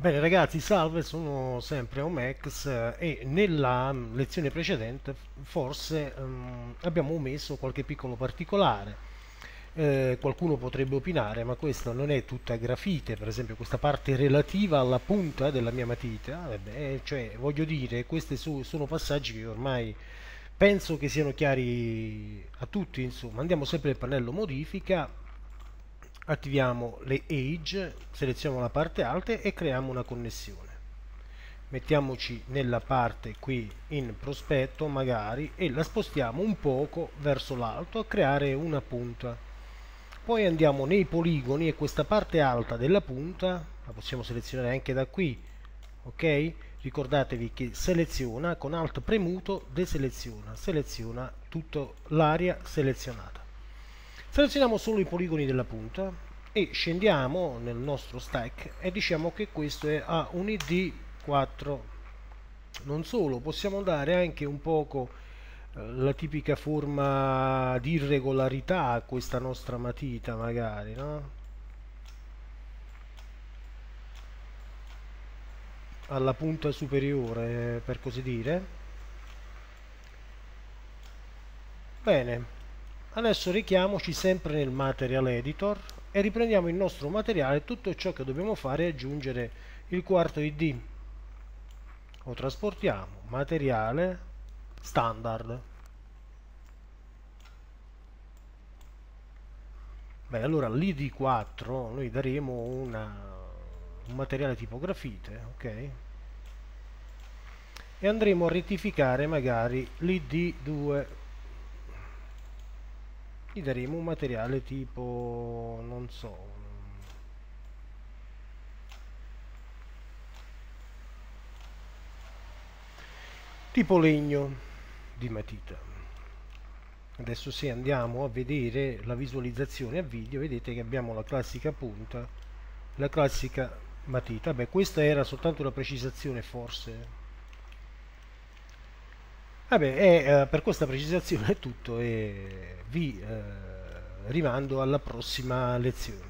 Bene ragazzi, salve, sono sempre Omex eh, e nella mm, lezione precedente forse um, abbiamo omesso qualche piccolo particolare. Eh, qualcuno potrebbe opinare, ma questa non è tutta grafite, per esempio questa parte relativa alla punta della mia matita, vabbè, eh, cioè voglio dire, questi sono passaggi che ormai penso che siano chiari a tutti, insomma, andiamo sempre al pannello modifica attiviamo le age, selezioniamo la parte alta e creiamo una connessione. Mettiamoci nella parte qui in prospetto magari e la spostiamo un poco verso l'alto a creare una punta. Poi andiamo nei poligoni e questa parte alta della punta la possiamo selezionare anche da qui, ok? Ricordatevi che seleziona con alt premuto deseleziona, seleziona tutta l'area selezionata selezioniamo solo i poligoni della punta e scendiamo nel nostro stack e diciamo che questo è a un id 4 non solo possiamo dare anche un poco eh, la tipica forma di irregolarità a questa nostra matita magari no? alla punta superiore per così dire bene Adesso richiamoci sempre nel Material Editor e riprendiamo il nostro materiale. Tutto ciò che dobbiamo fare è aggiungere il quarto ID. Lo trasportiamo, materiale, standard. Bene, allora l'ID4 noi daremo una, un materiale tipo grafite, ok? E andremo a rettificare magari l'ID2 gli daremo un materiale tipo non so tipo legno di matita adesso se andiamo a vedere la visualizzazione a video vedete che abbiamo la classica punta la classica matita beh questa era soltanto una precisazione forse Vabbè, è, eh, per questa precisazione è tutto e vi eh, rimando alla prossima lezione.